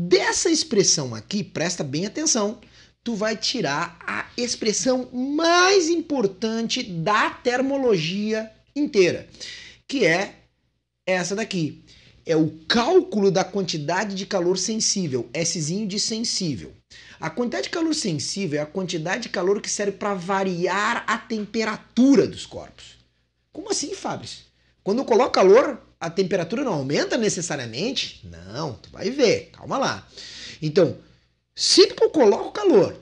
Dessa expressão aqui, presta bem atenção, tu vai tirar a expressão mais importante da termologia inteira, que é essa daqui. É o cálculo da quantidade de calor sensível, Szinho de sensível. A quantidade de calor sensível é a quantidade de calor que serve para variar a temperatura dos corpos. Como assim, Fábio Quando eu coloco calor, a temperatura não aumenta necessariamente? Não, tu vai ver, calma lá. Então, sempre que eu coloco calor,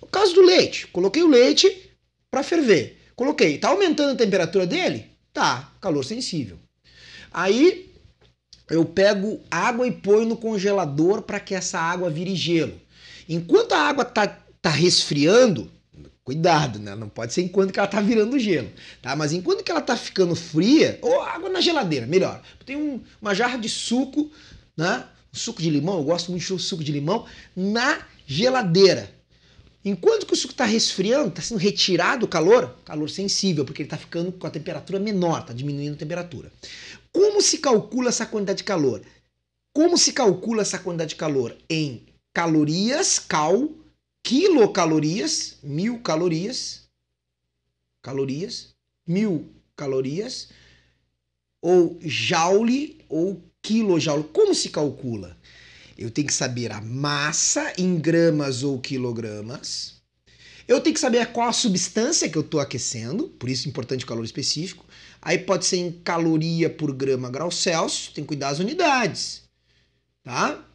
no caso do leite, coloquei o leite para ferver. Coloquei, tá aumentando a temperatura dele? Tá, calor sensível. Aí eu pego água e ponho no congelador para que essa água vire gelo. Enquanto a água tá, tá resfriando, Cuidado, né? Não pode ser enquanto que ela tá virando gelo, tá? Mas enquanto que ela tá ficando fria, ou água na geladeira, melhor. Tem um, uma jarra de suco, né? suco de limão, eu gosto muito de suco de limão, na geladeira. Enquanto que o suco está resfriando, está sendo retirado o calor, calor sensível, porque ele está ficando com a temperatura menor, está diminuindo a temperatura. Como se calcula essa quantidade de calor? Como se calcula essa quantidade de calor? Em calorias, cal, quilocalorias, mil calorias, calorias, mil calorias, ou joule ou quilojoule. Como se calcula? Eu tenho que saber a massa em gramas ou quilogramas. Eu tenho que saber qual a substância que eu estou aquecendo, por isso é importante o calor específico. Aí pode ser em caloria por grama grau Celsius, tem que cuidar das unidades, tá?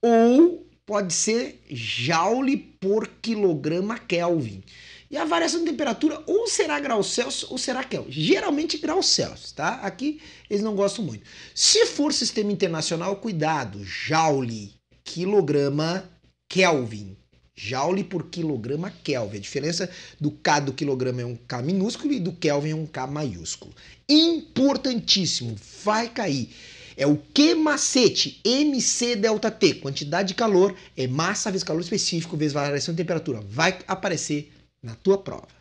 Ou pode ser joule por quilograma Kelvin. E a variação de temperatura ou será grau Celsius ou será Kelvin. Geralmente grau Celsius, tá? Aqui eles não gostam muito. Se for sistema internacional, cuidado, joule, quilograma Kelvin. Joule por quilograma Kelvin. A diferença do K do quilograma é um K minúsculo e do Kelvin é um K maiúsculo. Importantíssimo, vai cair. É o Q macete, MC delta T, quantidade de calor, é massa vezes calor específico vezes variação de temperatura. Vai aparecer na tua prova.